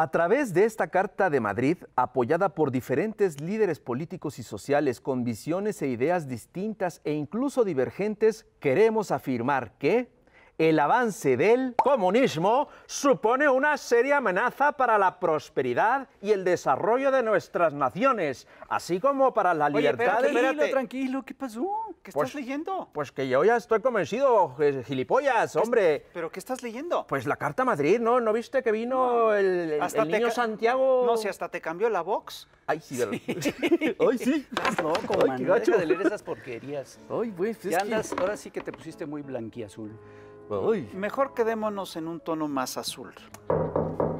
A través de esta Carta de Madrid, apoyada por diferentes líderes políticos y sociales con visiones e ideas distintas e incluso divergentes, queremos afirmar que el avance del comunismo supone una seria amenaza para la prosperidad y el desarrollo de nuestras naciones, así como para la libertad. de... espérate. Tranquilo, tranquilo, ¿qué pasó? ¿Qué pues estás leyendo? Pues que yo ya estoy convencido, eh, gilipollas, hombre. ¿Pero qué estás leyendo? Pues la Carta Madrid, ¿no? ¿No viste que vino el, hasta niño Santiago? No, si hasta te cambió la box. Ay, sí. Ay, sí. No, loco, Ay, Deja de leer esas porquerías. Ay, güey. Pues, andas, ahora sí que te pusiste muy blanquiazul. Ay. Mejor quedémonos en un tono más azul.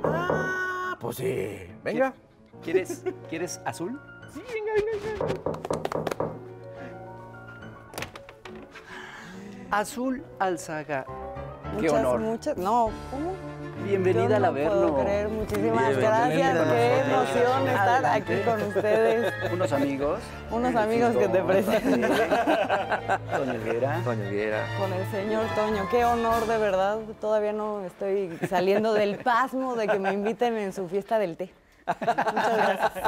Ah, pues sí. Venga. ¿Quieres, ¿quieres azul? Sí, venga, venga, venga. Azul Alzaga. Muchas, honor. Muchas, no, ¿cómo? Bienvenida a no puedo Creer. Muchísimas gracias. Qué emoción estar aquí con ustedes. Unos amigos. Unos amigos que te presentan. Toño Viera. Toño Con el señor Toño. Qué honor, de verdad. Todavía no estoy saliendo del pasmo de que me inviten en su fiesta del té. Muchas gracias.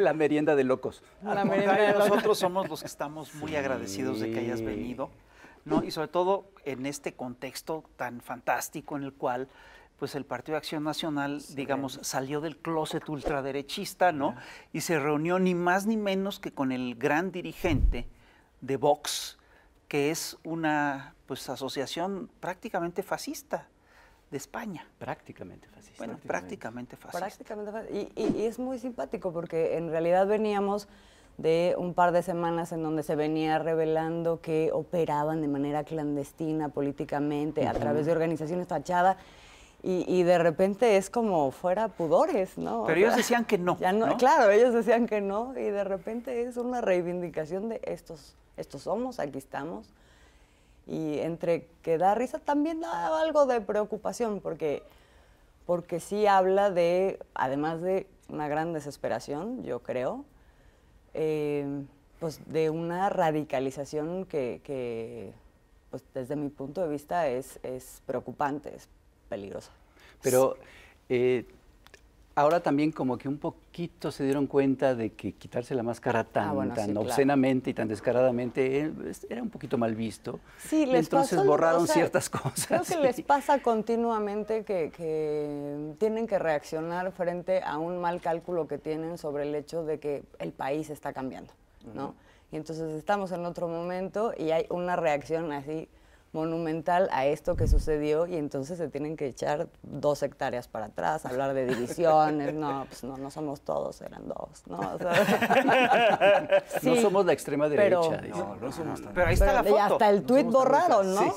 La merienda de locos. La merienda de locos. Nosotros somos los que estamos muy agradecidos de que hayas venido. ¿no? Y sobre todo en este contexto tan fantástico en el cual pues el Partido de Acción Nacional, digamos, salió del closet ultraderechista, ¿no? Y se reunió ni más ni menos que con el gran dirigente de Vox, que es una pues asociación prácticamente fascista de España. Prácticamente fascista. Bueno, prácticamente, fascista. Prácticamente y es muy simpático porque en realidad veníamos de un par de semanas en donde se venía revelando que operaban de manera clandestina políticamente a través de organizaciones fachadas. Y, de repente es como fuera pudores, ¿no? Pero ellos decían que no, Claro, ellos decían que no y de repente es una reivindicación de estos, estos somos, aquí estamos. Y entre que da risa también da algo de preocupación porque, porque sí habla de, además de una gran desesperación, yo creo, Em, pues de una radicalización que, pues, desde mi punto de vista es, es preocupante, es peligrosa. Pero eh, ahora también como que un poquito se dieron cuenta de que quitarse la máscara ah, tan, tan obscenamente y tan descaradamente eh, era un poquito mal visto. Sí, Entonces borraron ciertas cosas. Creo que les pasa continuamente que, tienen que reaccionar frente a un mal cálculo que tienen sobre el hecho de que el país está cambiando, ¿no? Y entonces estamos en otro momento y hay una reacción así monumental a esto que sucedió y entonces se tienen que echar dos hectáreas para atrás, hablar de divisiones, no, pues no, no somos todos, eran dos, ¿no? somos la extrema derecha. Pero, No, somos pero ahí está la foto. hasta el tuit borraron, ¿no?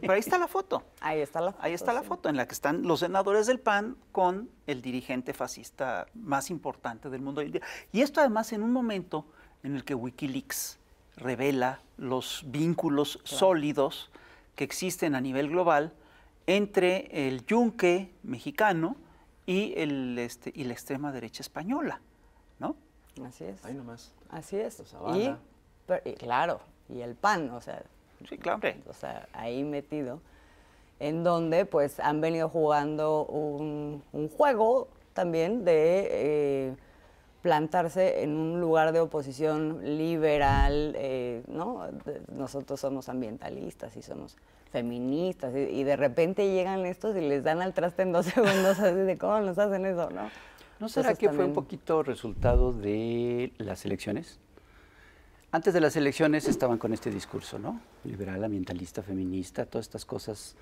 pero ahí está la foto. Ahí está la foto. Ahí está la foto en la que están los senadores del PAN con el dirigente fascista más importante del mundo. Y esto además en un momento en el que Wikileaks revela los vínculos sólidos que existen a nivel global entre el yunque mexicano y, el, este, y la extrema derecha española, ¿no? Así es. Ahí nomás. Así es. Y, claro, y el PAN, o sea. Sí, claro. O sea, ahí metido, en donde pues han venido jugando un, juego también de... Eh, plantarse en un lugar de oposición liberal, eh, ¿no? Nosotros somos ambientalistas y somos feministas y, de repente llegan estos y les dan al traste en dos segundos así de cómo nos hacen eso, ¿no? ¿No será que fue un poquito resultado de las elecciones? Antes de las elecciones estaban con este discurso, ¿no? Liberal, ambientalista, feminista, todas estas cosas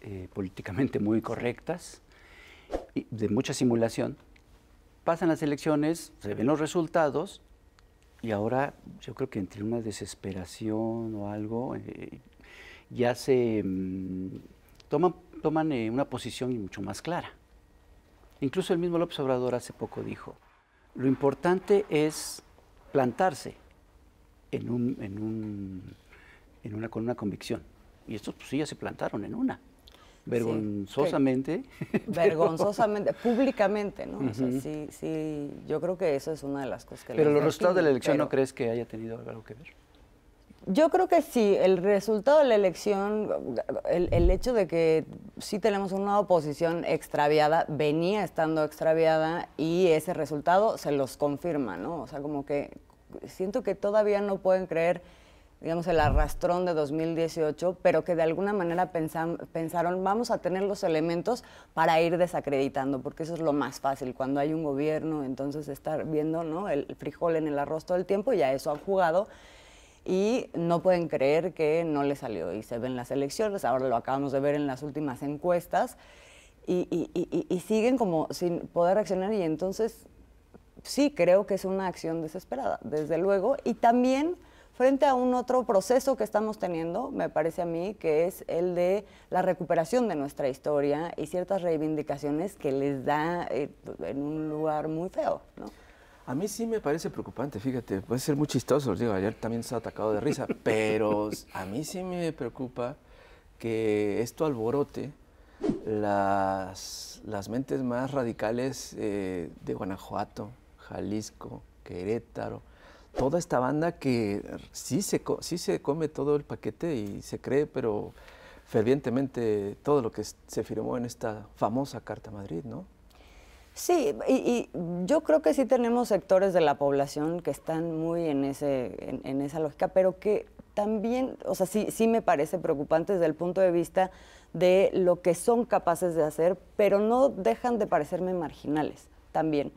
eh, políticamente muy correctas, y de mucha simulación, pasan las elecciones, se ven los resultados y ahora yo creo que entre una desesperación o algo, eh, ya se mm, toman, eh, una posición mucho más clara. Incluso el mismo López Obrador hace poco dijo, lo importante es plantarse en en una, con una convicción. Y estos pues, sí ya se plantaron en una vergonzosamente. vergonzosamente, públicamente, ¿no? sí, sí, yo creo que eso es una de las cosas que... Pero los resultados de la elección no crees que haya tenido algo que ver. Yo creo que sí, el resultado de la elección, el, el, hecho de que sí tenemos una oposición extraviada, venía estando extraviada y ese resultado se los confirma, ¿no? O sea, como que siento que todavía no pueden creer digamos, el arrastrón de 2018, pero que de alguna manera pensaron, vamos a tener los elementos para ir desacreditando, porque eso es lo más fácil, cuando hay un gobierno, entonces estar viendo el frijol en el arroz todo el tiempo, ya eso han jugado, y no pueden creer que no le salió, y se ven las elecciones, ahora lo acabamos de ver en las últimas encuestas, y, siguen como sin poder reaccionar, y entonces sí creo que es una acción desesperada, desde luego, y también frente a un otro proceso que estamos teniendo, me parece a mí, que es el de la recuperación de nuestra historia y ciertas reivindicaciones que les da eh, en un lugar muy feo, A mí sí me parece preocupante, fíjate, puede ser muy chistoso, digo, ayer también se ha atacado de risa, pero a mí sí me preocupa que esto alborote las, mentes más radicales eh, de Guanajuato, Jalisco, Querétaro, toda esta banda que sí se, sí se come todo el paquete y se cree, pero fervientemente todo lo que se firmó en esta famosa Carta Madrid, ¿no? Sí, y, yo creo que sí tenemos sectores de la población que están muy en, ese, en, esa lógica, pero que también, o sea, sí, sí me parece preocupante desde el punto de vista de lo que son capaces de hacer, pero no dejan de parecerme marginales también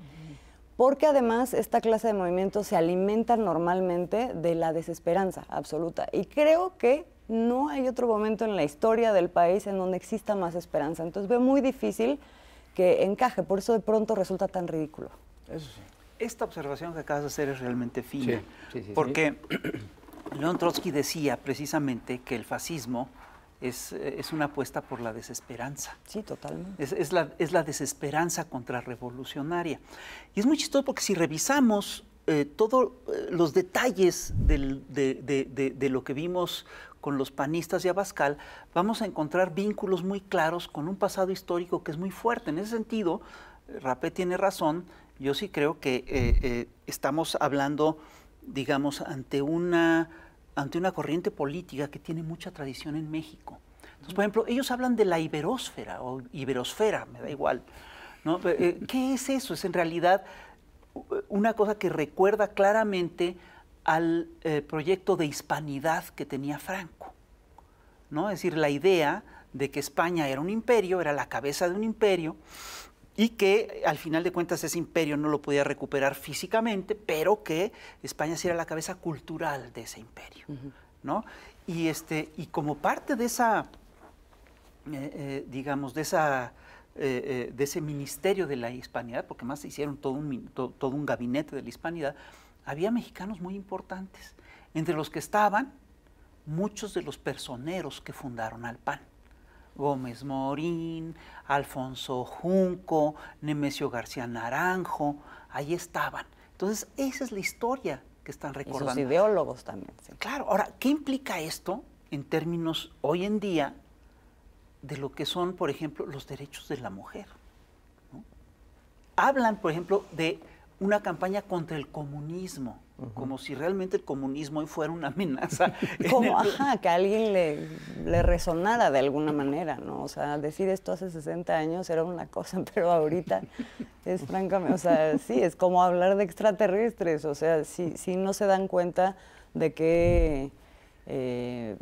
porque además esta clase de movimientos se alimenta normalmente de la desesperanza absoluta. Y creo que no hay otro momento en la historia del país en donde exista más esperanza. Entonces veo muy difícil que encaje, por eso de pronto resulta tan ridículo. Eso sí. Esta observación que acabas de hacer es realmente fina, porque León Trotsky decía precisamente que el fascismo es, eh, es, una apuesta por la desesperanza. Sí, totalmente. Es, es, la, es la desesperanza contrarrevolucionaria. Y es muy chistoso porque si revisamos eh, todos eh, los detalles de, de, lo que vimos con los panistas y Abascal, vamos a encontrar vínculos muy claros con un pasado histórico que es muy fuerte. En ese sentido, Rapé tiene razón, yo sí creo que estamos hablando, digamos, ante una ante una corriente política que tiene mucha tradición en México. por ejemplo, ellos hablan de la Iberósfera, o iberosfera, me da igual. ¿no? Eh, eh, ¿Qué es eso? Es en realidad eh, una cosa que recuerda claramente al proyecto de hispanidad que tenía Franco. ¿no? Es decir, la idea de que España era un imperio, era la cabeza de un imperio, y que eh, al final de cuentas ese imperio no lo podía recuperar físicamente, pero que España sí era la cabeza cultural de ese imperio. ¿no? y, este, y como parte de esa, eh, eh, digamos, de esa... de ese ministerio de la hispanidad, porque más se hicieron todo un, todo un gabinete de la hispanidad, había mexicanos muy importantes, entre los que estaban muchos de los personeros que fundaron al PAN. Gómez Morín, Alfonso Junco, Nemesio García Naranjo, ahí estaban. Entonces, esa es la historia que están recordando. Y ideólogos también. Claro, ahora, ¿qué implica esto en términos hoy en día de lo que son, por ejemplo, los derechos de la mujer? Hablan, por ejemplo, de una campaña contra el comunismo. Como si realmente el comunismo hoy fuera una amenaza. como, que a alguien le, resonara de alguna manera, ¿no? O sea, decir esto hace 60 años era una cosa, pero ahorita es francamente, o sea, sí, es como hablar de extraterrestres, o sea, sí, no se dan cuenta de eh,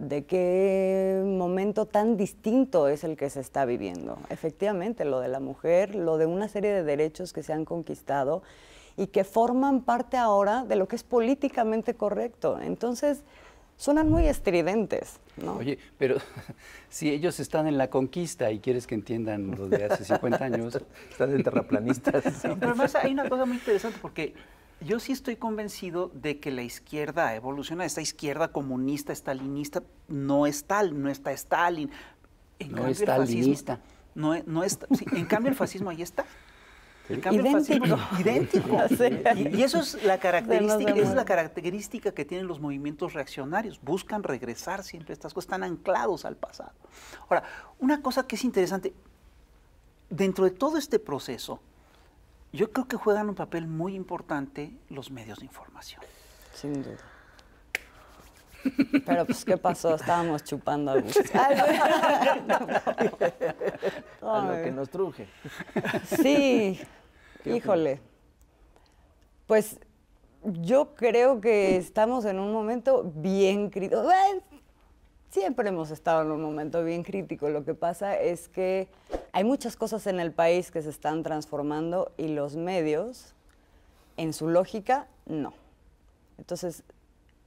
de qué momento tan distinto es el que se está viviendo. Efectivamente, lo de la mujer, lo de una serie de derechos que se han conquistado y que forman parte ahora de lo que es políticamente correcto. Entonces, suenan muy estridentes. ¿no? Oye, pero si ellos están en la conquista y quieres que entiendan lo de hace 50 años, están en terraplanistas. pero además hay una cosa muy interesante porque yo sí estoy convencido de que la izquierda evoluciona. Esta izquierda comunista, stalinista, no es tal, no está Stalin. E, no es stalinista. no, en cambio, el fascismo ahí está. idéntico. idéntico. y, eso es la característica, es la característica que tienen los movimientos reaccionarios. Buscan regresar siempre estas cosas, están anclados al pasado. Ahora, una cosa que es interesante, dentro de todo este proceso, yo creo que juegan un papel muy importante los medios de información. Sin duda. Pero pues, ¿qué pasó? Estábamos chupando a a lo que nos truje. Sí, Híjole. Pues yo creo que estamos en un momento bien crítico. siempre hemos estado en un momento bien crítico. Lo que pasa es que hay muchas cosas en el país que se están transformando y los medios, en su lógica, no. Entonces,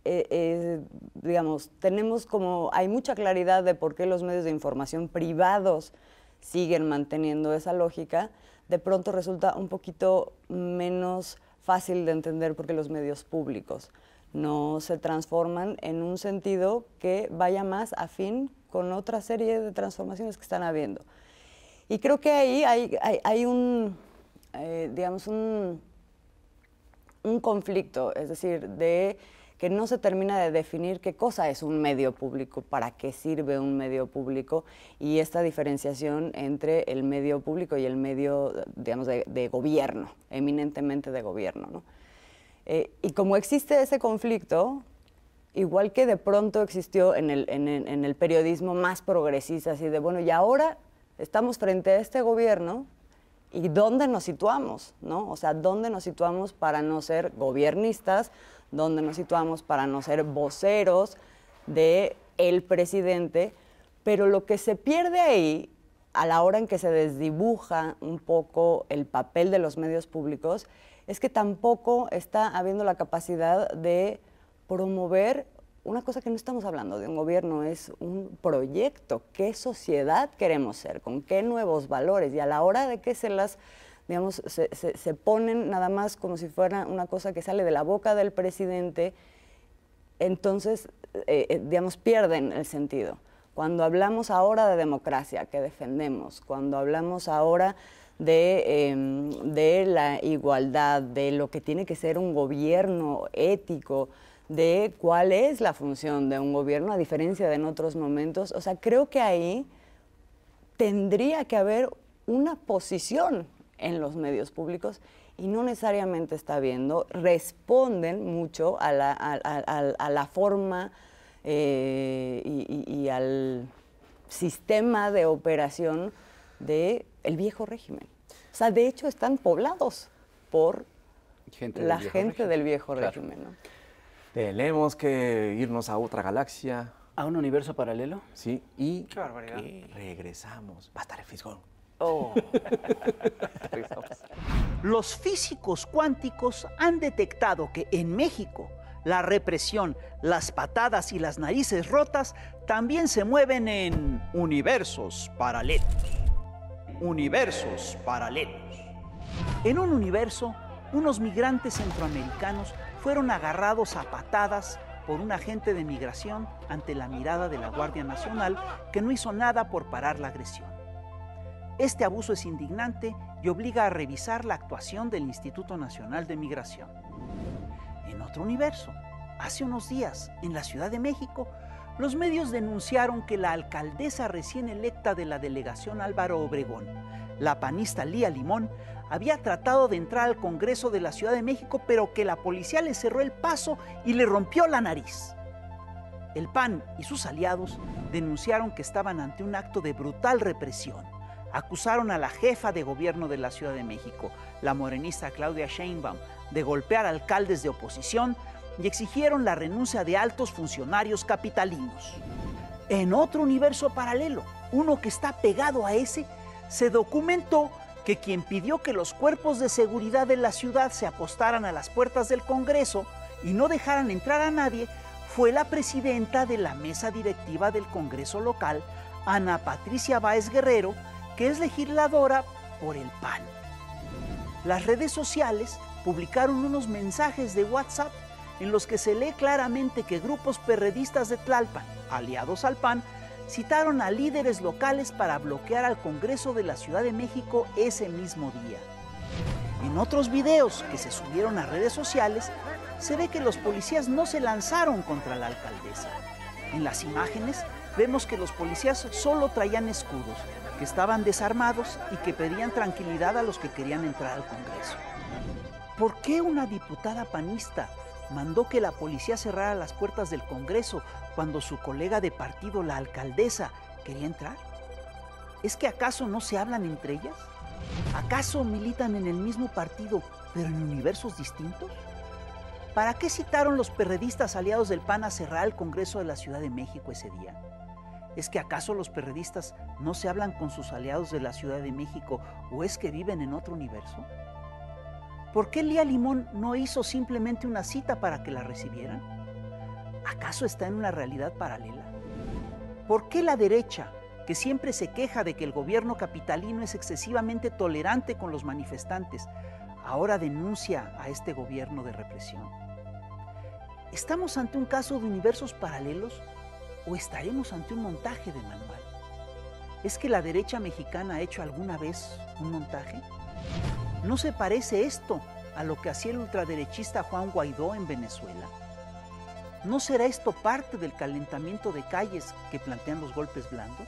eh, eh, digamos, tenemos como, hay mucha claridad de por qué los medios de información privados siguen manteniendo esa lógica, de pronto resulta un poquito menos fácil de entender porque los medios públicos no se transforman en un sentido que vaya más afín con otra serie de transformaciones que están habiendo. Y creo que ahí hay, un, eh, digamos, un conflicto, es decir, de que no se termina de definir qué cosa es un medio público, para qué sirve un medio público y esta diferenciación entre el medio público y el medio, digamos, de, gobierno, eminentemente de gobierno. ¿no? Eh, y como existe ese conflicto, igual que de pronto existió en el, periodismo más progresista, así de, bueno, y ahora estamos frente a este gobierno y dónde nos situamos, ¿no? O sea, dónde nos situamos para no ser gobiernistas, donde nos situamos para no ser voceros de el presidente, pero lo que se pierde ahí a la hora en que se desdibuja un poco el papel de los medios públicos es que tampoco está habiendo la capacidad de promover una cosa que no estamos hablando de un gobierno, es un proyecto, qué sociedad queremos ser, con qué nuevos valores y a la hora de que se las se, se, ponen nada más como si fuera una cosa que sale de la boca del presidente, entonces, eh, eh, digamos, pierden el sentido. Cuando hablamos ahora de democracia, que defendemos, cuando hablamos ahora de, em, de, la igualdad, de lo que tiene que ser un gobierno ético, de cuál es la función de un gobierno, a diferencia de en otros momentos. O sea, creo que ahí tendría que haber una posición en los medios públicos y no necesariamente está viendo, responden mucho a la, forma eh, y, al sistema de operación del el viejo régimen. O sea, de hecho están poblados por la gente del viejo régimen. Tenemos que irnos a otra galaxia. ¿A un universo paralelo? Sí, y regresamos. Va a estar el fiscal. Oh. Los físicos cuánticos han detectado que en México la represión, las patadas y las narices rotas también se mueven en universos paralelos. Universos paralelos. En un universo, unos migrantes centroamericanos fueron agarrados a patadas por un agente de migración ante la mirada de la Guardia Nacional que no hizo nada por parar la agresión. Este abuso es indignante y obliga a revisar la actuación del Instituto Nacional de Migración. En otro universo, hace unos días, en la Ciudad de México, los medios denunciaron que la alcaldesa recién electa de la delegación Álvaro Obregón, la panista Lía Limón, había tratado de entrar al Congreso de la Ciudad de México, pero que la policía le cerró el paso y le rompió la nariz. El PAN y sus aliados denunciaron que estaban ante un acto de brutal represión acusaron a la jefa de gobierno de la Ciudad de México, la morenista Claudia Sheinbaum, de golpear alcaldes de oposición y exigieron la renuncia de altos funcionarios capitalinos. En otro universo paralelo, uno que está pegado a ese, se documentó que quien pidió que los cuerpos de seguridad de la ciudad se apostaran a las puertas del Congreso y no dejaran entrar a nadie fue la presidenta de la mesa directiva del Congreso local, Ana Patricia Báez Guerrero, que es legisladora por el PAN. Las redes sociales publicaron unos mensajes de WhatsApp en los que se lee claramente que grupos perredistas de Tlalpan, aliados al PAN, citaron a líderes locales para bloquear al Congreso de la Ciudad de México ese mismo día. En otros videos que se subieron a redes sociales, se ve que los policías no se lanzaron contra la alcaldesa. En las imágenes vemos que los policías solo traían escudos, que estaban desarmados y que pedían tranquilidad a los que querían entrar al Congreso. ¿Por qué una diputada panista mandó que la policía cerrara las puertas del Congreso cuando su colega de partido, la alcaldesa, quería entrar? ¿Es que acaso no se hablan entre ellas? ¿Acaso militan en el mismo partido, pero en universos distintos? ¿Para qué citaron los perredistas aliados del PAN a cerrar el Congreso de la Ciudad de México ese día? ¿Es que acaso los perredistas no se hablan con sus aliados de la Ciudad de México o es que viven en otro universo? ¿Por qué Lía Limón no hizo simplemente una cita para que la recibieran? ¿Acaso está en una realidad paralela? ¿Por qué la derecha, que siempre se queja de que el gobierno capitalino es excesivamente tolerante con los manifestantes, ahora denuncia a este gobierno de represión? ¿Estamos ante un caso de universos paralelos o estaremos ante un montaje de manual? ¿Es que la derecha mexicana ha hecho alguna vez un montaje? ¿No se parece esto a lo que hacía el ultraderechista Juan Guaidó en Venezuela? ¿No será esto parte del calentamiento de calles que plantean los golpes blandos?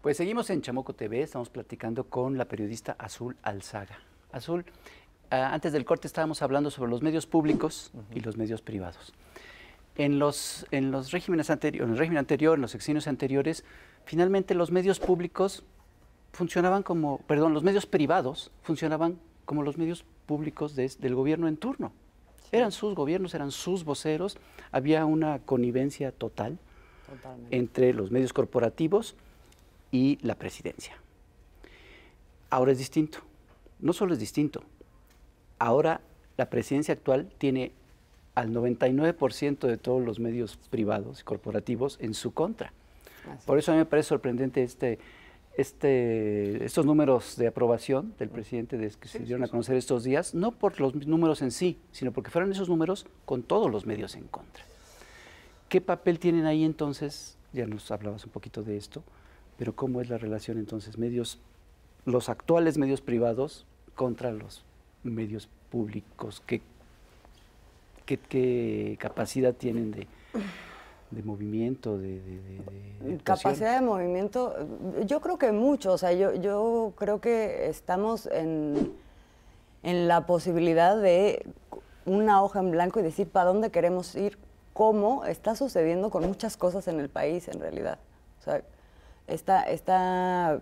Pues seguimos en Chamoco TV, estamos platicando con la periodista Azul Alzaga. Azul, Ah, antes del corte estábamos hablando sobre los medios públicos y los medios privados. En los, en los regímenes anteriores, en el régimen anterior, en los exenios anteriores, finalmente los medios públicos funcionaban como, perdón, los medios privados funcionaban como los medios públicos del gobierno en turno. Eran sus gobiernos, eran sus voceros, había una connivencia total entre los medios corporativos y la presidencia. Ahora es distinto, no solo es distinto, ahora la presidencia actual tiene al 99% de todos los medios privados y corporativos en su contra. Por eso a mí me parece sorprendente este, este estos números de aprobación del presidente que se dieron a conocer estos días, no por los números en sí, sino porque fueron esos números con todos los medios en contra. ¿Qué papel tienen ahí entonces? Ya nos hablabas un poquito de esto, pero ¿cómo es la relación entonces medios, los actuales medios privados contra los medios públicos, qué, qué, capacidad tienen de, movimiento, de, capacidad de movimiento. Yo creo que mucho, o sea, yo, yo creo que estamos en, en la posibilidad de una hoja en blanco y decir para dónde queremos ir, cómo está sucediendo con muchas cosas en el país en realidad. O esta,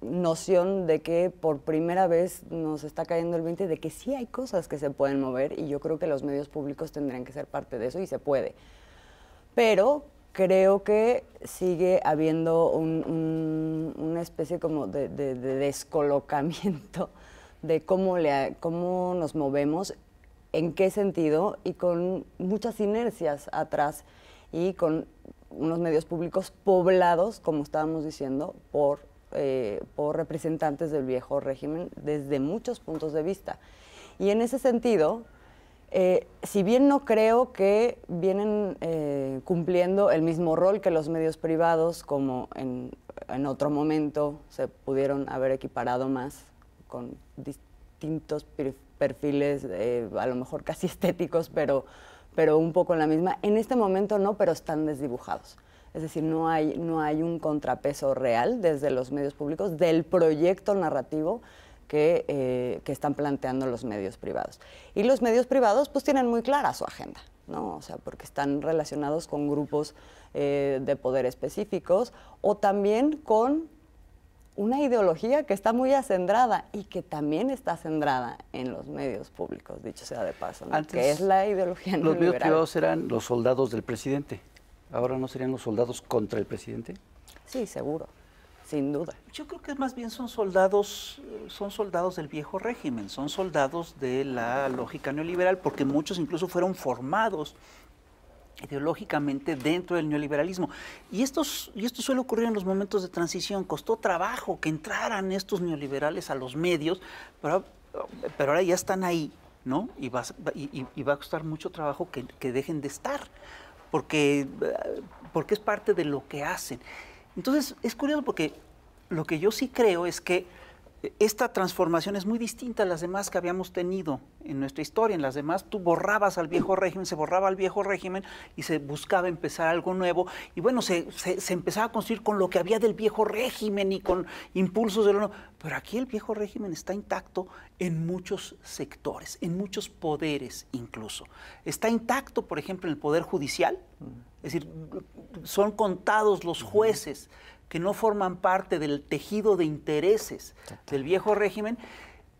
noción de que por primera vez nos está cayendo el 20 de que sí hay cosas que se pueden mover y yo creo que los medios públicos tendrían que ser parte de eso y se puede. Pero creo que sigue habiendo una especie como de, de, descolocamiento de cómo, le, cómo nos movemos, en qué sentido y con muchas inercias atrás y con unos medios públicos poblados, como estábamos diciendo, por, eh, por representantes del viejo régimen desde muchos puntos de vista. Y en ese sentido, eh, si bien no creo que vienen eh, cumpliendo el mismo rol que los medios privados, como en, en otro momento se pudieron haber equiparado más con distintos perfiles, a lo mejor casi estéticos, pero pero un poco en la misma. En este momento no, pero están desdibujados. Es decir, no hay, no hay un contrapeso real desde los medios públicos del proyecto narrativo que, eh, están planteando los medios privados. Y los medios privados pues tienen muy clara su agenda, ¿no? O sea, porque están relacionados con grupos eh, de poder específicos o también con una ideología que está muy acendrada y que también está acendrada en los medios públicos, dicho sea de paso, que es la ideología neoliberal. Los medios privados eran los soldados del presidente, ahora no serían los soldados contra el presidente. Sí, seguro, sin duda. Yo creo que más bien son soldados, son soldados del viejo régimen, son soldados de la lógica neoliberal, porque muchos incluso fueron formados ideológicamente dentro del neoliberalismo. Y, estos, y esto suele ocurrir en los momentos de transición. Costó trabajo que entraran estos neoliberales a los medios, pero, pero ahora ya están ahí, ¿no? Y va, y, va a costar mucho trabajo que, que dejen de estar, porque, porque es parte de lo que hacen. Entonces, es curioso porque lo que yo sí creo es que esta transformación es muy distinta a las demás que habíamos tenido en nuestra historia. En las demás tú borrabas al viejo régimen, se borraba al viejo régimen y se buscaba empezar algo nuevo. Y bueno, se, empezaba a construir con lo que había del viejo régimen y con impulsos de lo nuevo. Pero aquí el viejo régimen está intacto en muchos sectores, en muchos poderes incluso. Está intacto, por ejemplo, en el poder judicial. Mm. Es decir, son contados los jueces que no forman parte del tejido de intereses del viejo régimen,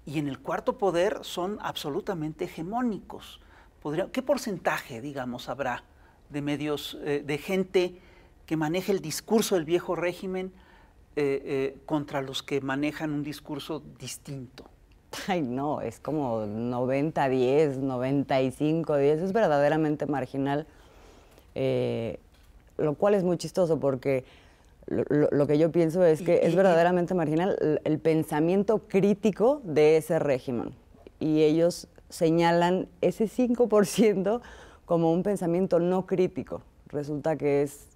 y en el cuarto poder son absolutamente hegemónicos. ¿Qué porcentaje, digamos, habrá de medios, eh, de gente que maneje el discurso del viejo régimen eh, eh, contra los que manejan un discurso distinto? Ay, no, es como 90-10, 95-10, es verdaderamente marginal, lo cual es muy chistoso porque lo, que yo pienso es que es verdaderamente marginal el, pensamiento crítico de ese régimen. Y ellos señalan ese 5% como un pensamiento no crítico. Resulta que es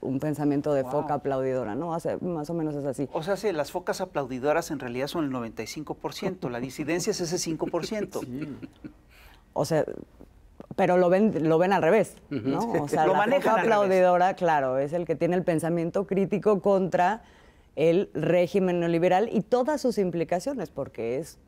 un pensamiento de foca aplaudidora, ¿no? O más o menos es así. O sea, sí, las focas aplaudidoras en realidad son el 95%, la disidencia es ese 5%. O sea, pero lo ven, lo ven al revés, ¿no? O sea, lo la aplaudidora, claro, es el que tiene el pensamiento crítico contra el régimen neoliberal y todas sus implicaciones, porque es,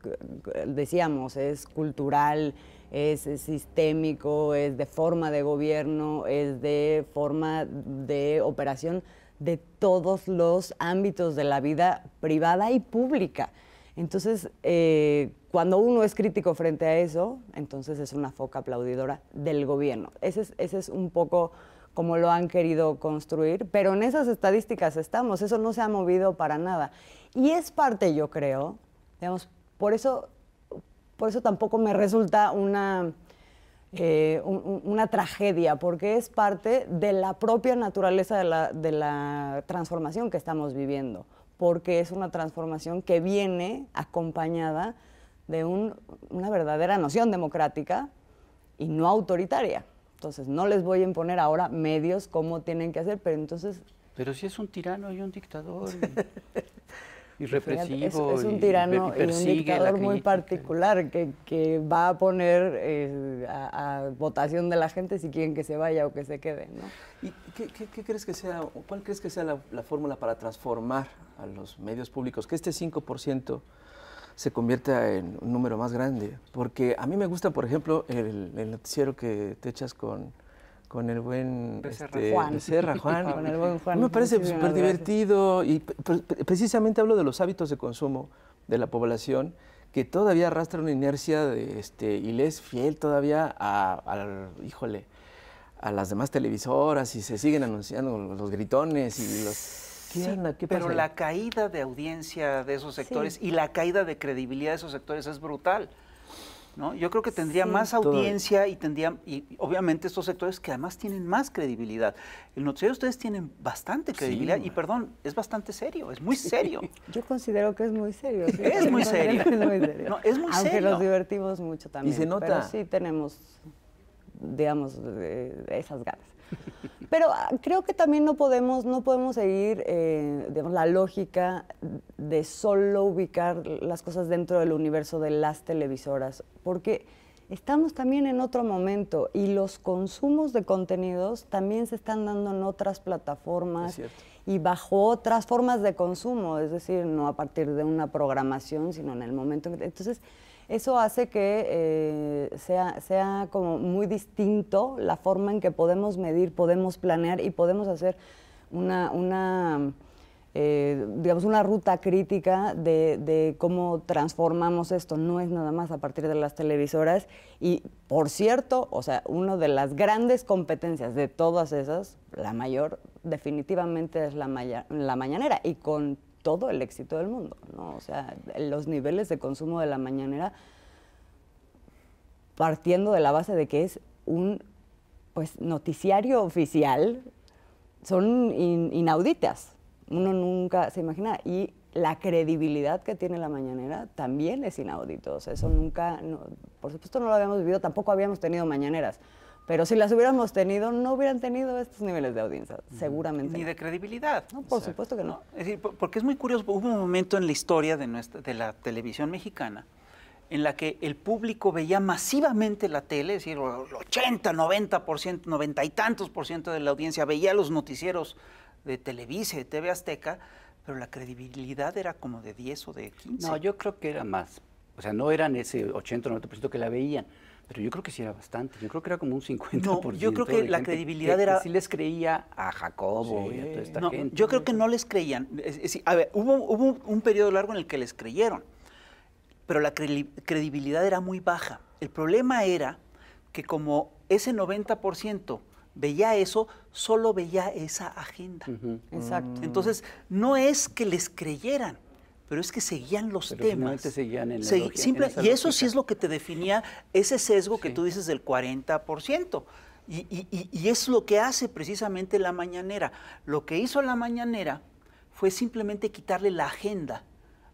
decíamos, es cultural, es sistémico, es de forma de gobierno, es de forma de operación de todos los ámbitos de la vida privada y pública. Entonces, eh, cuando uno es crítico frente a eso, entonces es una foca aplaudidora del gobierno. Ese es, un poco como lo han querido construir, pero en esas estadísticas estamos, eso no se ha movido para nada. Y es parte, yo creo, digamos, por eso, por eso tampoco me resulta una, eh, una tragedia, porque es parte de la propia naturaleza de la transformación que estamos viviendo porque es una transformación que viene acompañada de una verdadera noción democrática y no autoritaria. Entonces, no les voy a imponer ahora medios cómo tienen que hacer, pero entonces... Pero si es un tirano y un dictador. y represivo. Es, un tirano y, un dictador muy particular que, va a poner eh, a, votación de la gente si quieren que se vaya o que se quede. ¿no? ¿Y qué, qué, crees que sea, cuál crees que sea la, fórmula para transformar a los medios públicos? Que este 5% se convierta en un número más grande. Porque a mí me gusta, por ejemplo, el noticiero que te echas con este, con el buen Juan. Juan. Me parece súper divertido y precisamente hablo de los hábitos de consumo de la población que todavía arrastra una inercia de, este, y le es fiel todavía a, híjole, a las demás televisoras y se siguen anunciando los gritones y los... pero la caída de audiencia de esos sectores y la caída de credibilidad de esos sectores es brutal. ¿no? Yo creo que tendría más audiencia y tendría, y obviamente estos sectores que además tienen más credibilidad. El noticiero ustedes tienen bastante credibilidad y perdón, es bastante serio, es muy serio. Yo considero que es muy serio. Es, muy serio. es muy serio. Aunque nos divertimos mucho también. Y se nota. Pero sí tenemos, digamos, esas ganas. Pero ah, creo que también no podemos, no podemos seguir eh, la lógica de solo ubicar las cosas dentro del universo de las televisoras, porque estamos también en otro momento y los consumos de contenidos también se están dando en otras plataformas y bajo otras formas de consumo, es decir, no a partir de una programación, sino en el momento Entonces, eso hace que eh, sea, sea como muy distinto la forma en que podemos medir, podemos planear y podemos hacer una, una eh, digamos, una ruta crítica de, cómo transformamos esto. No es nada más a partir de las televisoras. Y, por cierto, o sea, una de las grandes competencias de todas esas, la mayor, definitivamente es la, la mañanera. Y con todo el éxito del mundo, O sea, los niveles de consumo de la mañanera, partiendo de la base de que es un pues, noticiario oficial, son inauditas. Uno nunca se imagina. Y la credibilidad que tiene la mañanera también es inaudito. O sea, eso nunca, por supuesto no lo habíamos vivido, tampoco habíamos tenido mañaneras. Pero si las hubiéramos tenido, no hubieran tenido estos niveles de audiencia, seguramente. Ni de credibilidad. No, por supuesto que no. Es decir, porque es muy curioso, hubo un momento en la historia de, nuestra, de la televisión mexicana en la que el público veía masivamente la tele, es decir, el 80, 90 por ciento, 90 y tantos por ciento de la audiencia veía los noticieros de Televisa de TV Azteca, pero la credibilidad era como de 10 o de 15. No, yo creo que era más. O sea, no eran ese 80 o 90 que la veían. Pero yo creo que sí era bastante, yo creo que era como un 50%. yo creo que la credibilidad era... si sí les creía a Jacobo y a toda esta gente. Yo creo que no les creían. a ver, hubo, hubo un periodo largo en el que les creyeron, pero la credibilidad era muy baja. El problema era que como ese 90% veía eso, solo veía esa agenda. Exacto. Entonces, no es que les creyeran, pero es que seguían los temas. y eso sí es lo que te definía ese sesgo que tú dices del 40%. Y, y, es lo que hace precisamente la mañanera. Lo que hizo la mañanera fue simplemente quitarle la agenda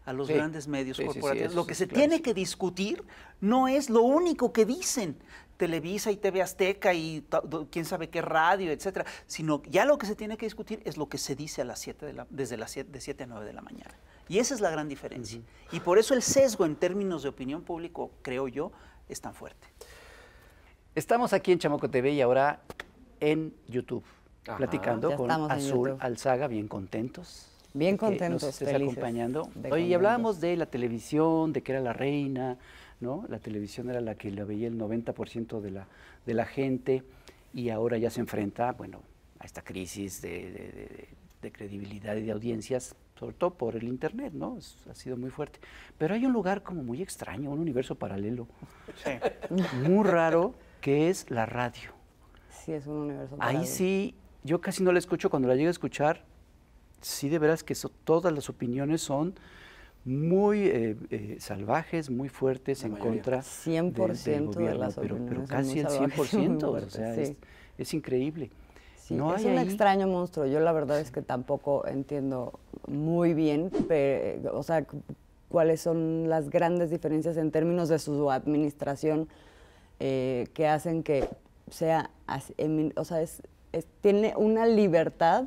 a los grandes medios corporativos. lo que se tiene que discutir no es lo único que dicen Televisa y TV Azteca y quién sabe qué radio, etcétera, sino ya lo que se tiene que discutir es lo que se dice a las siete de la, desde las siete 7 a 9 de la mañana. Y esa es la gran diferencia. Y por eso el sesgo en términos de opinión público, creo yo, es tan fuerte. Estamos aquí en Chamoco TV y ahora en YouTube, platicando con Azul Alzaga, bien contentos. Bien contentos, que nos estés acompañando. Hoy hablábamos de la televisión, de que era la reina, ¿no? La televisión era la que la veía el 90% de la, de la gente y ahora ya se enfrenta, bueno, a esta crisis de de credibilidad y de audiencias, sobre todo por el Internet, ¿no? ha sido muy fuerte. Pero hay un lugar como muy extraño, un universo paralelo, muy raro, que es la radio. Sí, es un universo paralelo. Ahí sí, yo casi no la escucho, cuando la llego a escuchar, sí de veras que todas las opiniones son muy eh, eh, salvajes, muy fuertes, en contra 100 del, gobierno, de las pero, pero casi el 100%, o sea, es increíble es un extraño monstruo. Yo la verdad es que tampoco entiendo muy bien, o sea, cuáles son las grandes diferencias en términos de su administración eh, que hacen que sea, o sea, tiene una libertad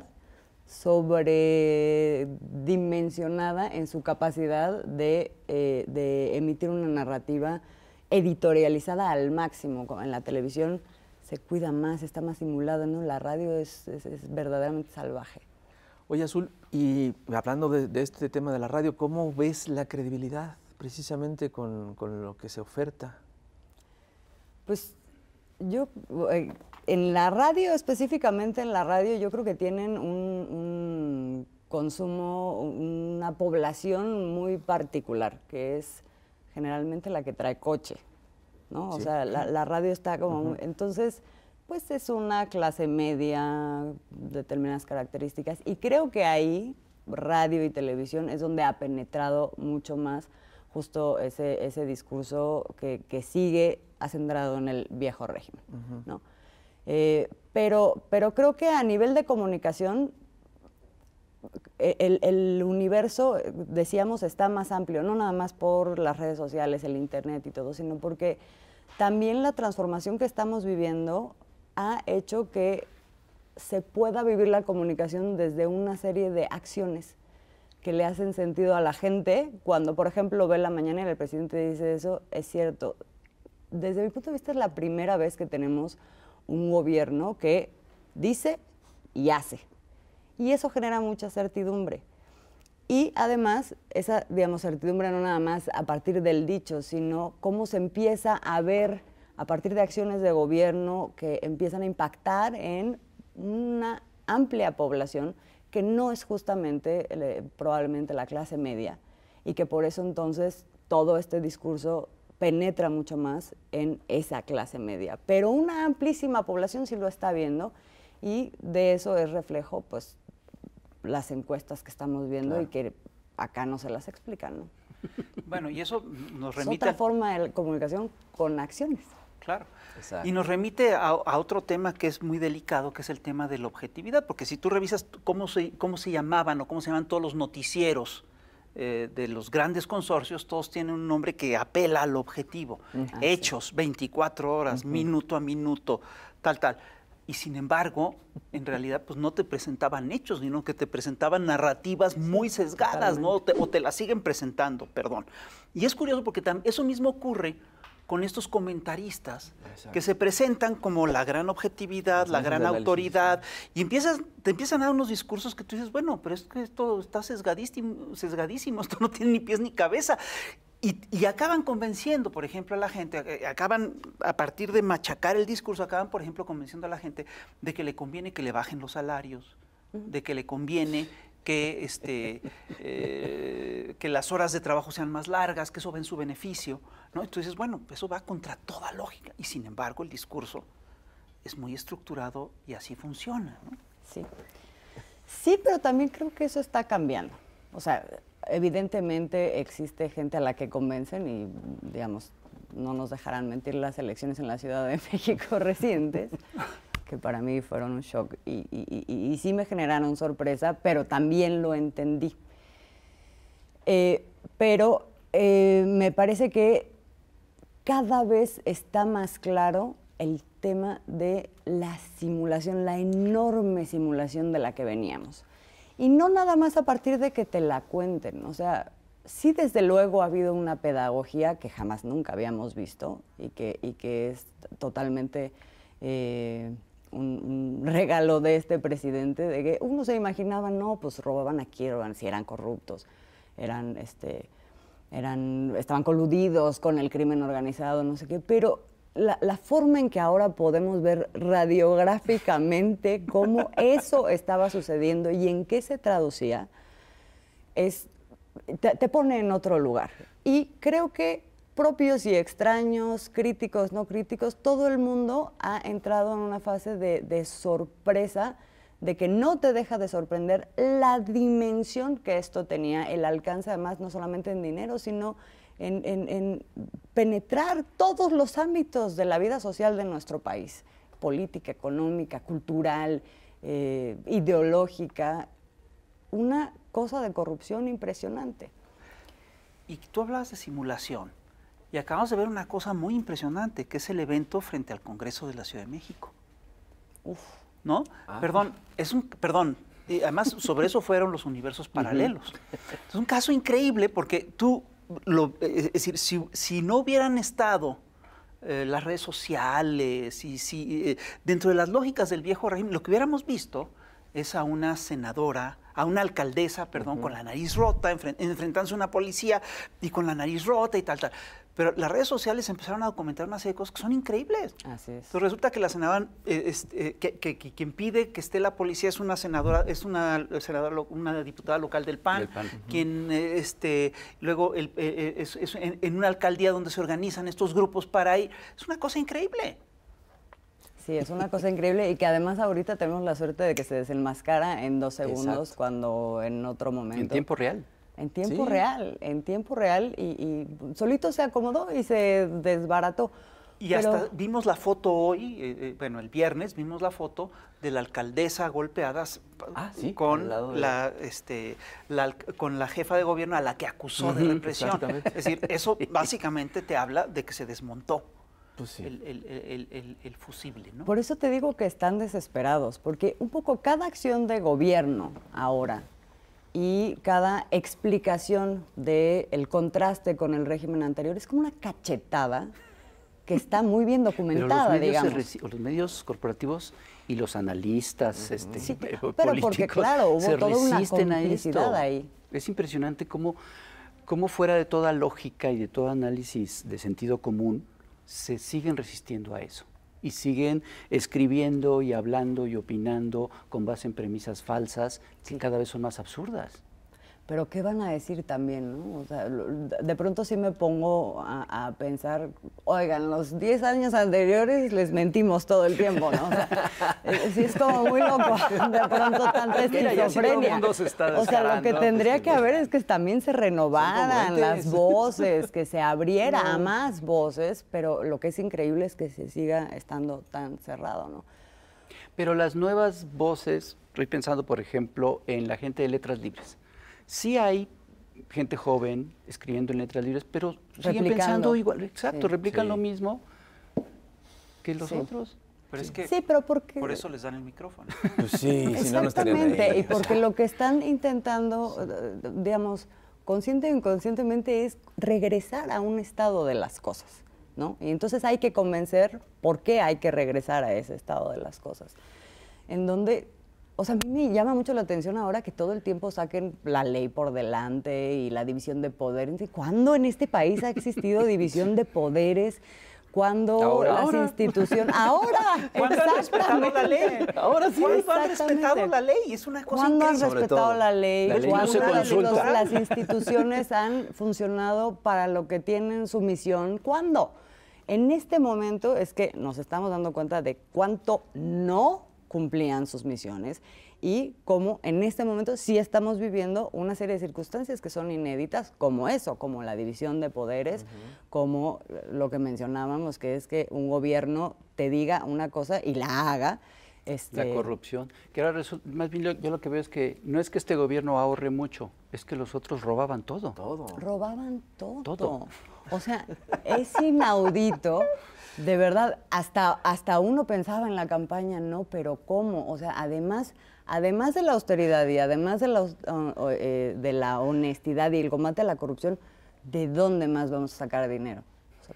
sobredimensionada en su capacidad de, eh, de, emitir una narrativa editorializada al máximo en la televisión se cuida más, está más simulado ¿no? La radio es, es, verdaderamente salvaje. Oye, Azul, y hablando de, este tema de la radio, ¿cómo ves la credibilidad precisamente con, lo que se oferta? Pues yo, eh, en la radio, específicamente en la radio, yo creo que tienen un consumo, una población muy particular, que es generalmente la que trae coche, ¿no? O sea, la, radio está como... Entonces, pues es una clase media, determinadas características, y creo que ahí radio y televisión es donde ha penetrado mucho más justo ese, ese discurso que, que sigue acendrado en el viejo régimen, ¿no? Eh, pero, pero creo que a nivel de comunicación eh, el, universo, decíamos, está más amplio, no nada más por las redes sociales, el Internet y todo, sino porque también la transformación que estamos viviendo ha hecho que se pueda vivir la comunicación desde una serie de acciones que le hacen sentido a la gente. Cuando, por ejemplo, ve la mañana y el presidente dice eso, es cierto. Desde mi punto de vista es la primera vez que tenemos un gobierno que dice y hace y eso genera mucha certidumbre. Y además, esa, digamos, certidumbre no nada más a partir del dicho, sino cómo se empieza a ver a partir de acciones de gobierno que empiezan a impactar en una amplia población que no es justamente eh, probablemente la clase media y que por eso entonces todo este discurso penetra mucho más en esa clase media. Pero una amplísima población sí lo está viendo y de eso es reflejo pues las encuestas que estamos viendo y que acá no se las explican, ¿no? Bueno, y eso nos remite... Es otra forma de comunicación con acciones. Claro. Y nos remite a, otro tema que es muy delicado, que es el tema de la objetividad, porque si tú revisas cómo se, cómo se llamaban o cómo se llaman todos los noticieros eh, de los grandes consorcios, todos tienen un nombre que apela al objetivo. Ah, Hechos, 24 horas, minuto a minuto, tal, tal y sin embargo, en realidad, pues no te presentaban hechos, sino que te presentaban narrativas muy sesgadas, ¿no? O te, las siguen presentando, perdón. Y es curioso porque eso mismo ocurre con estos comentaristas que se presentan como la gran objetividad, la, gran autoridad, y empiezas, te empiezan a dar unos discursos que tú dices, bueno, pero es que esto está sesgadísimo, sesgadísimo esto no tiene ni pies ni cabeza. Y, acaban convenciendo, por ejemplo, a la gente, eh, acaban, a partir de machacar el discurso, acaban, por ejemplo, convenciendo a la gente de que le conviene que le bajen los salarios, de que le conviene que, este, eh, que las horas de trabajo sean más largas, que eso ven su beneficio. ¿no? Entonces, bueno, eso va contra toda lógica. Y sin embargo, el discurso es muy estructurado y así funciona. ¿no? Sí. sí, pero también creo que eso está cambiando. O sea, Evidentemente existe gente a la que convencen y, digamos, no nos dejarán mentir las elecciones en la Ciudad de México recientes, que para mí fueron un shock y, sí me generaron sorpresa, pero también lo entendí. Eh, pero eh, me parece que cada vez está más claro el tema de la simulación, la enorme simulación de la que veníamos. Y no nada más a partir de que te la cuenten, o sea, sí desde luego ha habido una pedagogía que jamás nunca habíamos visto y que, y que es totalmente eh, un, regalo de este presidente, de que uno se imaginaba, no, pues robaban aquí, robaban, si eran corruptos, eran, este, eran, estaban coludidos con el crimen organizado, no sé qué, pero la, forma en que ahora podemos ver radiográficamente cómo eso estaba sucediendo y en qué se traducía, es, te, pone en otro lugar. Y creo que propios y extraños, críticos, no críticos, todo el mundo ha entrado en una fase de, de, sorpresa, de que no te deja de sorprender la dimensión que esto tenía, el alcance además no solamente en dinero, sino en, penetrar todos los ámbitos de la vida social de nuestro país, política, económica, cultural, eh, ideológica, una cosa de corrupción impresionante. Y tú hablabas de simulación, y acabamos de ver una cosa muy impresionante, que es el evento frente al Congreso de la Ciudad de México. Uf. ¿No? Ah. Perdón, es un, perdón, y además sobre eso fueron los universos paralelos. Es un caso increíble porque tú eh, es decir, si, no hubieran estado eh, las redes sociales y si eh, dentro de las lógicas del viejo régimen, lo que hubiéramos visto es a una senadora, a una alcaldesa, perdón, con la nariz rota, enfrentándose a una policía y con la nariz rota y tal, tal. Pero las redes sociales empezaron a documentar una serie de cosas que son increíbles. Así es. Entonces resulta que la senadora, eh, este, eh, que, quien pide que esté la policía es una senadora, es una eh, una diputada local del PAN, quien este, luego es, en, una alcaldía donde se organizan estos grupos para ir. Es una cosa increíble. Sí, es una cosa increíble y que además ahorita tenemos la suerte de que se desenmascara en dos segundos cuando en otro momento. En tiempo real. En tiempo real, en tiempo real, y, solito se acomodó y se desbarató. Y hasta vimos la foto hoy, eh, eh, bueno, el viernes vimos la foto de la alcaldesa golpeada ah, con, la, este, con la jefa de gobierno a la que acusó de represión. Es decir, eso básicamente te habla de que se desmontó. Pues el, el, fusible. ¿no? Por eso te digo que están desesperados, porque un poco cada acción de gobierno ahora y cada explicación del contraste con el régimen anterior es como una cachetada que está muy bien documentada, los medios corporativos y los analistas este, eh, pero porque, claro, hubo se resisten a Es impresionante cómo, cómo fuera de toda lógica y de todo análisis de sentido común se siguen resistiendo a eso y siguen escribiendo y hablando y opinando con base en premisas falsas que cada vez son más absurdas pero ¿qué van a decir también? ¿no? O sea, de pronto sí me pongo a, pensar, oigan, los 10 años anteriores les mentimos todo el tiempo, ¿no? Eh, sí es como muy loco, de pronto tanta esquizofrenia. o sea, lo que tendría pues, que pues, haber es que también se renovaran las voces, que se abriera a más voces, pero lo que es increíble es que se siga estando tan cerrado, ¿no? Pero las nuevas voces, estoy pensando, por ejemplo, en la gente de letras libres Sí hay gente joven escribiendo en letras libres, pero siguen pensando igual, exacto, replican lo mismo que los otros. sí, pero qué? por eso les dan el micrófono. Pues sí, si no, Exactamente, ahí. y porque lo que están intentando, eh, digamos, consciente o inconscientemente es regresar a un estado de las cosas, ¿no? Y entonces hay que convencer por qué hay que regresar a ese estado de las cosas, en donde o sea, a mí me llama mucho la atención ahora que todo el tiempo saquen la ley por delante y la división de poderes. ¿Cuándo en este país ha existido división de poderes? ¿Cuándo las instituciones. Ahora, ¿Cuándo han respetado la ley? Ahora sí. ¿Cuándo han respetado la ley? Es una cosa ¿Cuándo han respetado la ley? ¿Cuándo las instituciones han funcionado para lo que tienen su misión? ¿Cuándo? En este momento es que nos estamos dando cuenta de cuánto no cumplían sus misiones y como en este momento sí estamos viviendo una serie de circunstancias que son inéditas, como eso, como la división de poderes, como lo que mencionábamos, que es que un gobierno te diga una cosa y la haga. Este la corrupción. Que ahora más bien yo, lo que veo es que no es que este gobierno ahorre mucho, es que los otros robaban todo. Todo. Robaban todo. Todo. O sea, es inaudito de verdad, hasta, hasta uno pensaba en la campaña, no, pero ¿cómo? O sea, además, además de la austeridad y además de la, eh, de la honestidad y el combate a la corrupción, ¿de dónde más vamos a sacar dinero?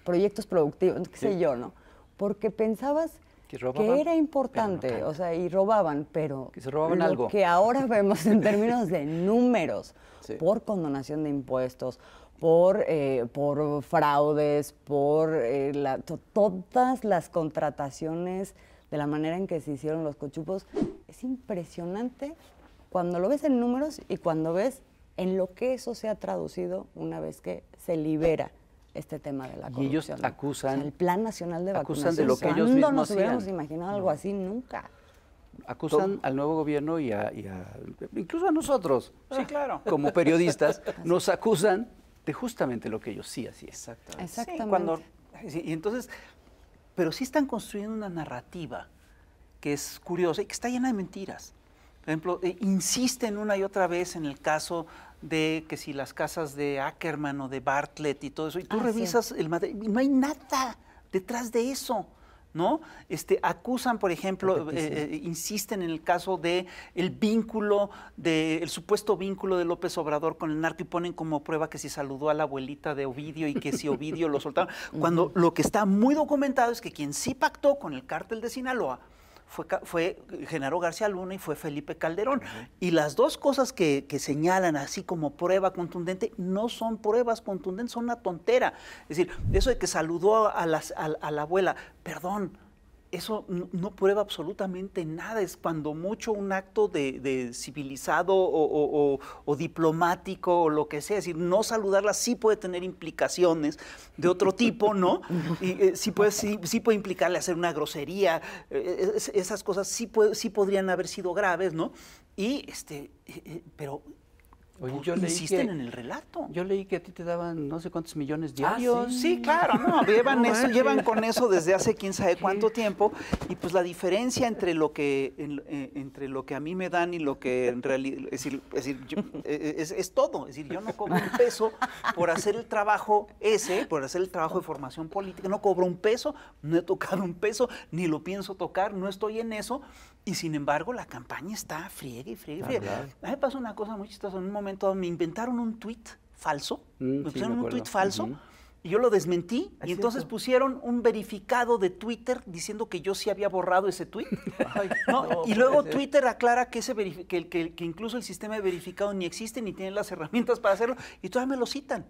proyectos productivos, qué sé yo, ¿no? Porque pensabas que, era importante, o sea, y robaban, pero que que ahora vemos en términos de números, por condonación de impuestos, por, eh, fraudes, por eh, todas las contrataciones de la manera en que se hicieron los cochupos, es impresionante cuando lo ves en números y cuando ves en lo que eso se ha traducido una vez que se libera este tema de la corrupción. Y ellos acusan... el Plan Nacional de Vacunación. Acusan de lo que ellos mismos nos hubiéramos imaginado algo así? Nunca. Acusan al nuevo gobierno y a, incluso a nosotros. Sí, claro. Como periodistas, nos acusan de justamente lo que ellos sí hacían. Exactamente. Exactamente. cuando, y entonces, pero sí están construyendo una narrativa que es curiosa y que está llena de mentiras. Por ejemplo, eh, insisten una y otra vez en el caso de que si las casas de Ackerman o de Bartlett y todo eso, y tú ah, revisas el material, no hay nada detrás de eso. ¿No? Este, acusan, por ejemplo, eh, eh, insisten en el caso de el vínculo, de, el supuesto vínculo de López Obrador con el narco y ponen como prueba que si saludó a la abuelita de Ovidio y que si Ovidio lo soltaron, cuando lo que está muy documentado es que quien sí pactó con el cártel de Sinaloa fue, fue Genaro García Luna y fue Felipe Calderón. Y las dos cosas que, señalan así como prueba contundente no son pruebas contundentes, son una tontera. Es decir, eso de que saludó a, las, a la abuela, perdón, eso no, prueba absolutamente nada, es cuando mucho un acto de, civilizado o, diplomático o lo que sea, es decir, no saludarla sí puede tener implicaciones de otro tipo, ¿no? Y, eh, sí, puede, sí, puede implicarle hacer una grosería, eh, eh, esas cosas sí, puede, sí podrían haber sido graves, ¿no? Y, este, pero Oye, insisten en el relato. Yo leí que a ti te daban no sé cuántos millones ah, diarios. ¿sí? claro, no, llevan, eso, llevan con eso desde hace quién sabe cuánto tiempo y pues la diferencia entre lo que eh, entre lo que a mí me dan y lo que en realidad es decir, eh, es, es, todo, es decir, yo no cobro un peso por hacer el trabajo ese, por hacer el trabajo de formación política, no cobro un peso, no he tocado un peso, ni lo pienso tocar, no estoy en eso y sin embargo la campaña está friega y friega y ah, A mí me pasó una cosa muy chistosa en un momento me inventaron un tweet falso, mm, me pusieron un tweet falso. Y yo lo desmentí y entonces pusieron un verificado de Twitter diciendo que yo sí había borrado ese tweet. y luego Twitter aclara que, ese que, incluso el sistema de verificado ni existe ni tiene las herramientas para hacerlo y todavía me lo citan.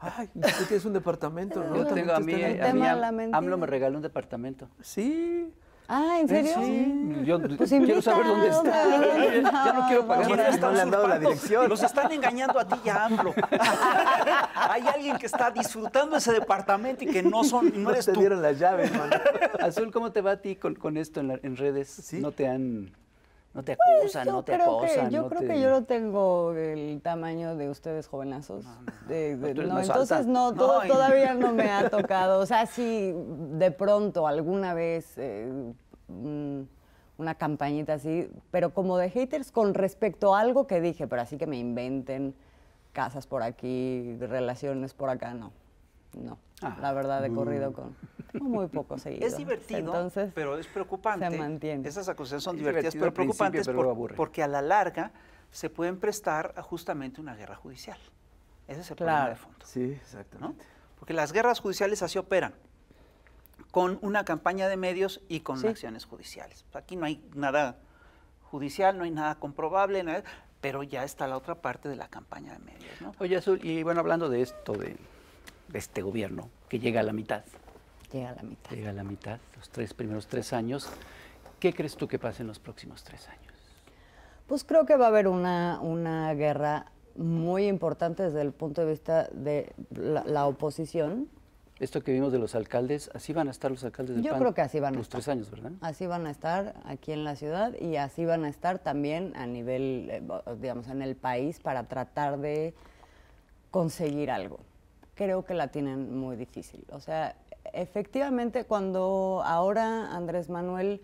Ay, tú tienes un departamento, ¿no? tengo, a mí, a mí AMLO me regaló un departamento. Sí. Ah, ¿en serio? Sí, yo quiero saber dónde está. ya no quiero pagar. Mira, están han dado la dirección. Los están engañando a ti ya, a Hay alguien que está disfrutando ese departamento y que no son, no, eres te dieron las llaves, man. Azul, ¿cómo te va a ti con, con esto en, en redes? ¿No te han no te pues, acusan, no te acosan. yo creo que yo no tengo el tamaño de ustedes jovenazos. No, entonces no, todavía no me ha tocado. O sea, si de pronto alguna vez eh, mm, una campañita así, pero como de haters con respecto a algo que dije, pero así que me inventen casas por aquí, relaciones por acá, no no, ah, la verdad he corrido con muy poco seguido. Es divertido, pero es preocupante. Se mantiene. Esas acusaciones son divertidas, pero preocupantes porque a la larga se pueden prestar a justamente una guerra judicial. Ese es el problema de fondo. Sí, exacto. ¿no? Porque las guerras judiciales así operan, con una campaña de medios y con acciones judiciales. Pues aquí no hay nada judicial, no hay nada comprobable, pero ya está la otra parte de la campaña de medios. Oye, Azul, y bueno, hablando de esto, de este gobierno, que llega a la mitad. Llega a la mitad. Llega a la mitad, los tres primeros tres años. ¿Qué crees tú que pase en los próximos tres años? Pues creo que va a haber una, una guerra muy importante desde el punto de vista de la, oposición. Esto que vimos de los alcaldes, así van a estar los alcaldes del Yo creo que así van a los tres años, ¿verdad? Así van a estar aquí en la ciudad y así van a estar también a nivel, eh, digamos, en el país para tratar de conseguir algo creo que la tienen muy difícil. O sea, efectivamente cuando ahora Andrés Manuel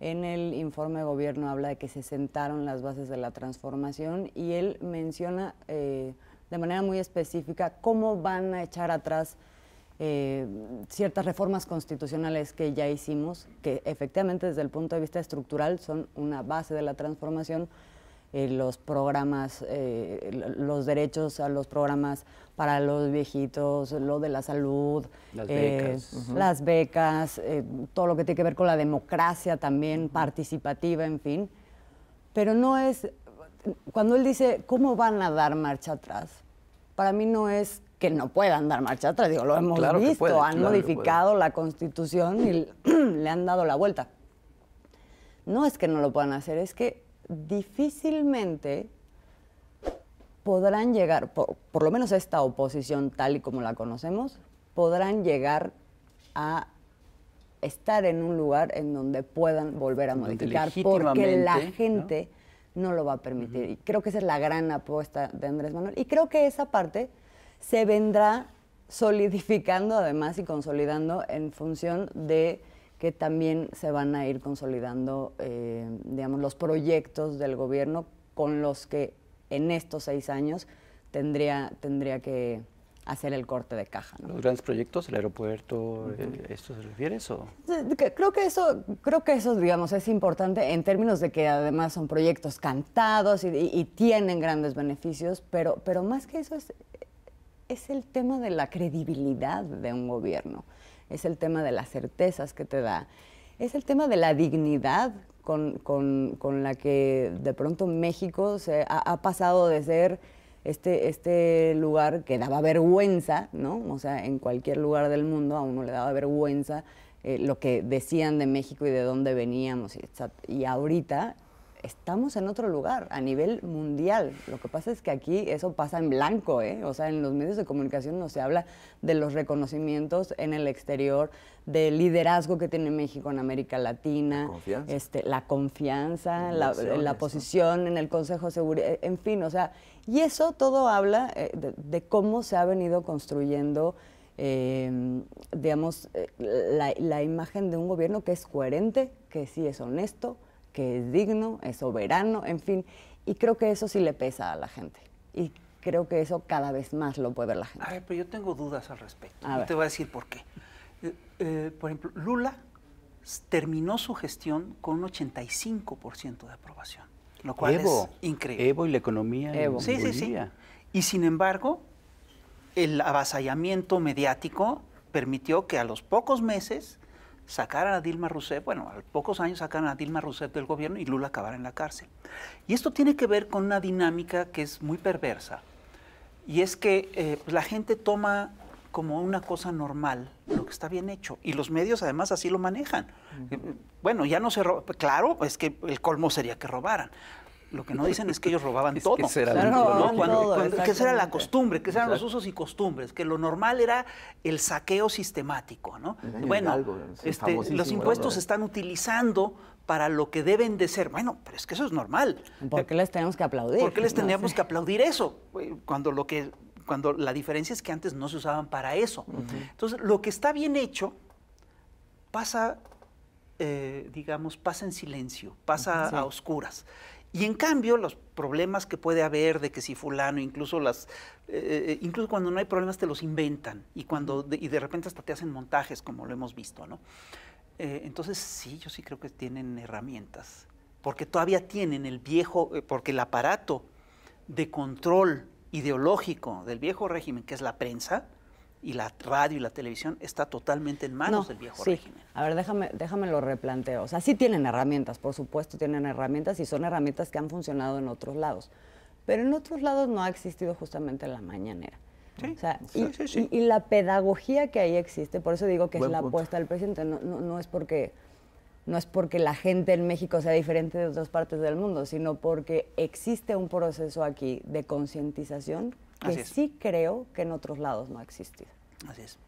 en el informe de gobierno habla de que se sentaron las bases de la transformación y él menciona eh, de manera muy específica cómo van a echar atrás eh, ciertas reformas constitucionales que ya hicimos, que efectivamente desde el punto de vista estructural son una base de la transformación, eh, los programas, eh, los derechos a los programas para los viejitos, lo de la salud, las eh, becas, todo lo que tiene que ver con la democracia también, participativa, en fin. Pero no es, cuando él dice, ¿cómo van a dar marcha atrás? Para mí no es que no puedan dar marcha atrás, digo, lo hemos visto, han modificado la constitución y le han dado la vuelta. No es que no lo puedan hacer, es que difícilmente podrán llegar, por, lo menos esta oposición tal y como la conocemos, podrán llegar a estar en un lugar en donde puedan volver a modificar, porque la gente ¿no? lo va a permitir. Y creo que esa es la gran apuesta de Andrés Manuel. Y creo que esa parte se vendrá solidificando además y consolidando en función de que también se van a ir consolidando, eh, los proyectos del gobierno con los que en estos seis años tendría, tendría que hacer el corte de caja. ¿Los grandes proyectos, el aeropuerto, eh, esto se refiere eso? Creo que eso, creo que eso, digamos, es importante en términos de que además son proyectos cantados y, tienen grandes beneficios, pero, pero más que eso es el tema de la credibilidad de un gobierno es el tema de las certezas que te da, es el tema de la dignidad con, la que de pronto México ha, pasado de ser este, este, lugar que daba vergüenza, ¿no? O sea, en cualquier lugar del mundo a uno le daba vergüenza eh, lo que decían de México y de dónde veníamos. y ahorita estamos en otro lugar a nivel mundial. Lo que pasa es que aquí eso pasa en blanco, ¿eh? o sea, en los medios de comunicación no se habla de los reconocimientos en el exterior, del liderazgo que tiene México en América Latina, Este, la confianza, la, posición en el Consejo de Seguridad, eh, en fin, o sea, y eso todo habla eh, de, cómo se ha venido construyendo. Em, digamos, eh, la, imagen de un gobierno que es coherente, que sí es honesto, que es digno, es soberano, en fin. Y creo que eso sí le pesa a la gente. Y creo que eso cada vez más lo puede ver la gente. A ver, pero yo tengo dudas al respecto. te voy a decir por qué. Eh, eh, por ejemplo, Lula terminó su gestión con un 85% de aprobación, lo cual es increíble. Evo y la economía. Evo. Sí, sí, sí. Y sin embargo, el avasallamiento mediático permitió que a los pocos meses sacaran a Dilma Rousseff, bueno, pocos años sacaran a Dilma Rousseff del gobierno y Lula acabara en la cárcel. Y esto tiene que ver con una dinámica que es muy perversa, y es que eh, pues, la gente toma como una cosa normal lo que está bien hecho, y los medios además así lo manejan. Eh, bueno, ya no se roba, claro, es que el colmo sería que robaran, lo que no dicen es que ellos robaban todo. Que que esa era la costumbre, que eran los usos y costumbres, que lo normal era el saqueo sistemático, ¿no? Bueno, este, los impuestos se están utilizando para lo que deben de ser. Bueno, pero es que eso es normal. ¿Por qué les tenemos que aplaudir? ¿Por qué les teníamos que aplaudir eso? Cuando lo que cuando la diferencia es que antes no se usaban para eso. Entonces, lo que está bien hecho pasa eh, digamos, pasa en silencio, pasa a oscuras. Y en cambio, los problemas que puede haber de que si fulano, incluso las, eh, eh, incluso cuando no hay problemas te los inventan y cuando de, y de repente hasta te hacen montajes, como lo hemos visto, ¿no? Eh, entonces sí, yo sí creo que tienen herramientas, porque todavía tienen el viejo, porque el aparato de control ideológico del viejo régimen, que es la prensa, y la radio y la televisión está totalmente en manos del viejo sí. régimen. A ver, déjame, déjame lo replanteo. O sea, sí tienen herramientas, por supuesto tienen herramientas y son herramientas que han funcionado en otros lados. Pero en otros lados no ha existido justamente la mañanera. Sí, sí, y, sí, y, la pedagogía que ahí existe, por eso digo que es la apuesta del presidente, no, no, es porque, no es porque la gente en México sea diferente de otras partes del mundo, sino porque existe un proceso aquí de concientización que sí creo que en otros lados no ha existido. Así es.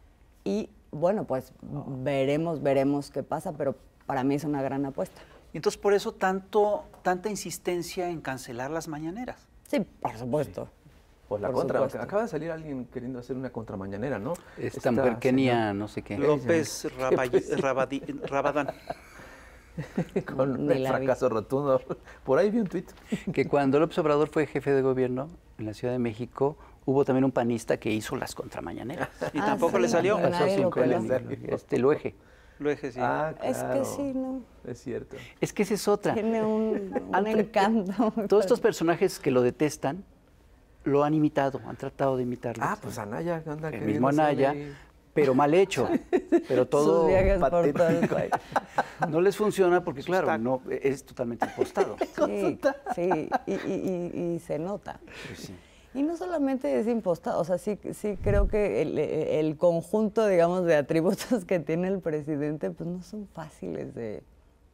Y bueno, pues veremos, veremos qué pasa, pero para mí es una gran apuesta. Y entonces por eso tanto, tanta insistencia en cancelar las mañaneras. Sí, por supuesto. la contra, acaba de salir alguien queriendo hacer una contramañanera, ¿no? Es tan no sé qué. López Rabadán. con un fracaso rotundo. Por ahí vi un tuit. Que cuando López Obrador fue jefe de gobierno en la Ciudad de México, hubo también un panista que hizo las contramañaneras. Ah, y tampoco le salió. Pasó Este, lo eje. Lo eje, sí. Ah, es que sí, ¿no? Es cierto. Es que esa es otra. Tiene un, encanto. Todos estos personajes que lo detestan, lo han imitado, han tratado de imitarlo. Ah, pues Anaya, ¿qué El mismo Anaya, pero mal hecho, pero todo patético. no les funciona porque, claro, no, es totalmente impostado. Sí, sí. Y, se nota. Pues y no solamente es impostado, o sea, sí, creo que el, conjunto, digamos, de atributos que tiene el presidente, pues no son fáciles de,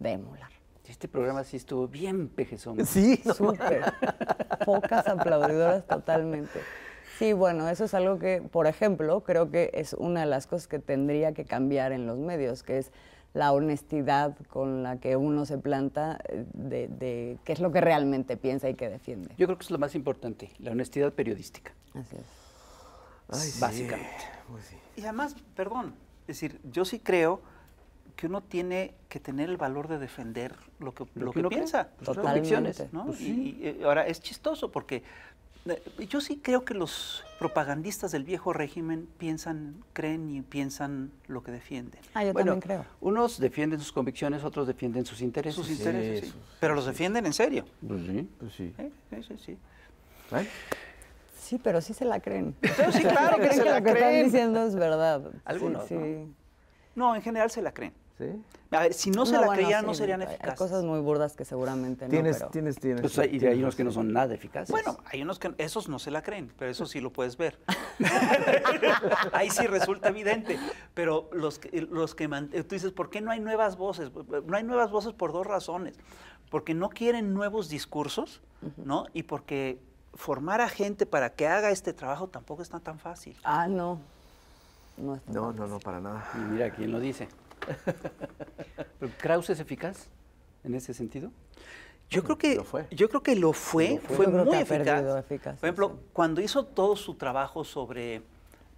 emular. Este programa sí estuvo bien pejezón. Sí, súper. Pocas aplaudidoras totalmente. Sí, bueno, eso es algo que, por ejemplo, creo que es una de las cosas que tendría que cambiar en los medios, que es la honestidad con la que uno se planta eh, de, qué es lo que realmente piensa y que defiende. Yo creo que es lo más importante, la honestidad periodística. Así es. Básicamente. Pues y además, perdón, es decir, yo sí creo que uno tiene que tener el valor de defender lo que, piensa, pues, sus convicciones. Pues y, eh, ahora es chistoso porque yo sí creo que los propagandistas del viejo régimen piensan, creen y piensan lo que defienden. Ah, yo también creo. Unos defienden sus convicciones, otros defienden sus intereses. Sus intereses, sí, Pero los defienden en serio. Pues sí, pues sí. Sí, sí, sí. Sí, ¿Eh? pero sí se la creen. Pero sí, claro que se, la creen. Lo que están diciendo es verdad. Algunos. Sí, no, en general se la creen si no, se la creían, no serían eficaces. Hay cosas muy burdas que seguramente ¿Tienes, no. Pero... Tienes, tienes, tienes. Pues, y hay unos que no son nada eficaces. Bueno, hay unos que esos no se la creen, pero eso sí lo puedes ver. Ahí sí resulta evidente. Pero los que, los que tú dices, ¿por qué no hay nuevas voces? No hay nuevas voces por dos razones. Porque no quieren nuevos discursos, ¿no? Y porque formar a gente para que haga este trabajo tampoco está tan fácil. Ah, no. No, no, no, no, para nada. Y mira quién lo dice. ¿Pero es eficaz en ese sentido? Yo creo que lo fue. Yo creo que lo fue, fue, muy eficaz. Por ejemplo, cuando hizo todo su trabajo sobre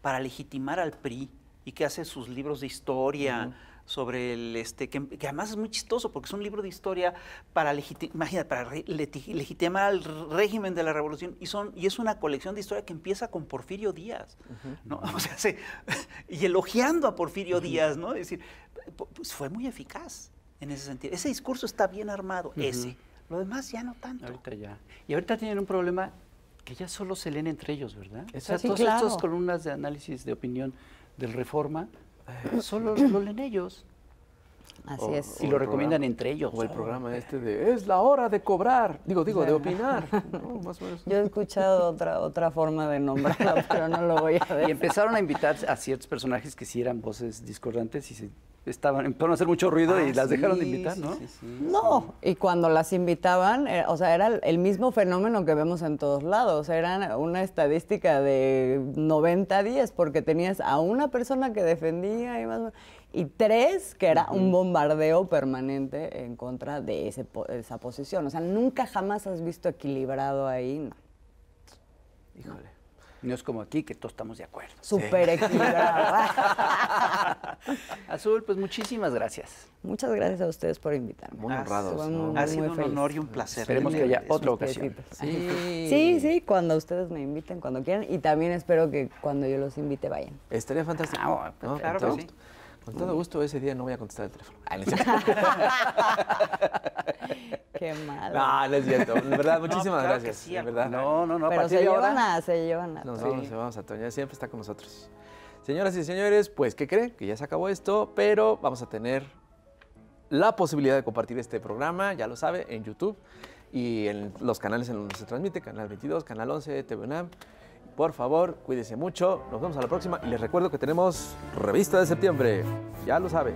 para legitimar al PRI y que hace sus libros de historia, sobre el este que, además es muy chistoso porque es un libro de historia para imagina, para legitimar al régimen de la revolución y son y es una colección de historia que empieza con Porfirio Díaz no y elogiando a Porfirio Díaz no es decir pues fue muy eficaz en ese sentido ese discurso está bien armado ese lo demás ya no tanto ahorita ya y ahorita tienen un problema que ya solo se leen entre ellos verdad o columnas de análisis de opinión del Reforma eh, solo lo leen ellos. Así es. Y lo recomiendan entre ellos. O el programa este de es la hora de cobrar, digo, digo, de opinar. Yo he escuchado otra, otra forma de nombrarla, pero no lo voy a ver. Y empezaron a invitar a ciertos personajes que sí eran voces discordantes y se estaban, empezaron a hacer mucho ruido y ah, las dejaron de invitar, ¿no? no, y cuando las invitaban, eh, o sea, era el mismo fenómeno que vemos en todos lados, era una estadística de 90 días, porque tenías a una persona que defendía y más y tres que era un bombardeo permanente en contra de esa posición. O sea, nunca jamás has visto equilibrado ahí, no. Híjole. No es como aquí que todos estamos de acuerdo. Súper equilibrado. Azul, pues muchísimas gracias. Muchas gracias a ustedes por invitarme. Muy ah, honrado. ha sido un honor y un placer. Esperemos que haya otra ocasión. Sí. sí. cuando ustedes me inviten, cuando quieran. Y también espero que cuando yo los invite vayan. Estaría fantástico. Claro, ah, pues, Claro que sí. Con pues todo gusto, ese día no voy a contestar el teléfono. Ah, Qué malo. No, no es cierto. De verdad, muchísimas gracias. Sí, de verdad. No, no, no. Pero se llevan, a, se llevan no, Nos vamos, se vamos a Toña. Siempre está con nosotros. Señoras y señores, pues, ¿qué creen? Que ya se acabó esto, pero vamos a tener la posibilidad de compartir este programa, ya lo sabe, en YouTube y en los canales en los que se transmite, Canal 22, Canal 11, TVNAM. Por favor, cuídense mucho. Nos vemos a la próxima. Y les recuerdo que tenemos revista de septiembre. Ya lo sabe.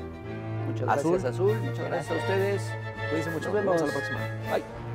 Muchas gracias, Azul. Muchas gracias, a ustedes. Cuídense mucho. Nos vemos. Nos vemos a la próxima. Bye.